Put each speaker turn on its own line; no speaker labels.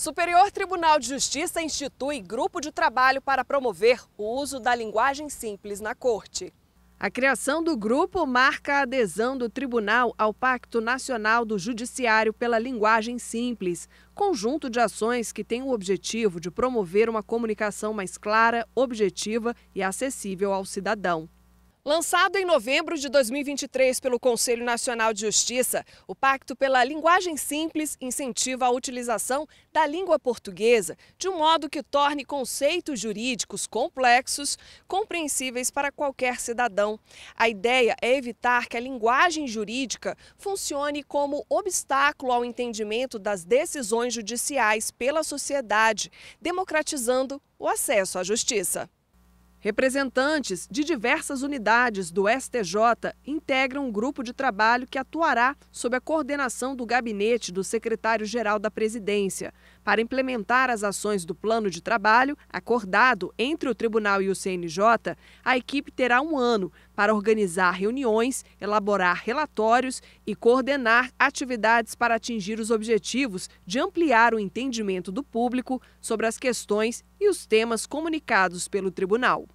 Superior Tribunal de Justiça institui grupo de trabalho para promover o uso da linguagem simples na corte. A criação do grupo marca a adesão do tribunal ao Pacto Nacional do Judiciário pela Linguagem Simples, conjunto de ações que tem o objetivo de promover uma comunicação mais clara, objetiva e acessível ao cidadão. Lançado em novembro de 2023 pelo Conselho Nacional de Justiça, o Pacto pela Linguagem Simples incentiva a utilização da língua portuguesa de um modo que torne conceitos jurídicos complexos compreensíveis para qualquer cidadão. A ideia é evitar que a linguagem jurídica funcione como obstáculo ao entendimento das decisões judiciais pela sociedade, democratizando o acesso à justiça. Representantes de diversas unidades do STJ integram um grupo de trabalho que atuará sob a coordenação do gabinete do secretário-geral da presidência, para implementar as ações do plano de trabalho acordado entre o tribunal e o CNJ. A equipe terá um ano para organizar reuniões, elaborar relatórios e coordenar atividades para atingir os objetivos de ampliar o entendimento do público sobre as questões e os temas comunicados pelo tribunal.